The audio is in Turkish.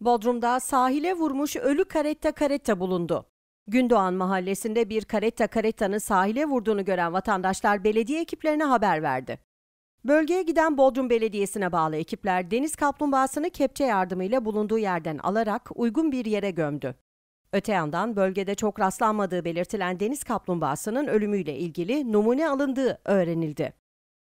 Bodrum'da sahile vurmuş ölü karetta karetta bulundu. Gündoğan mahallesinde bir karetta karettanın sahile vurduğunu gören vatandaşlar belediye ekiplerine haber verdi. Bölgeye giden Bodrum Belediyesi'ne bağlı ekipler deniz kaplumbağasını kepçe yardımıyla bulunduğu yerden alarak uygun bir yere gömdü. Öte yandan bölgede çok rastlanmadığı belirtilen deniz kaplumbağasının ölümüyle ilgili numune alındığı öğrenildi.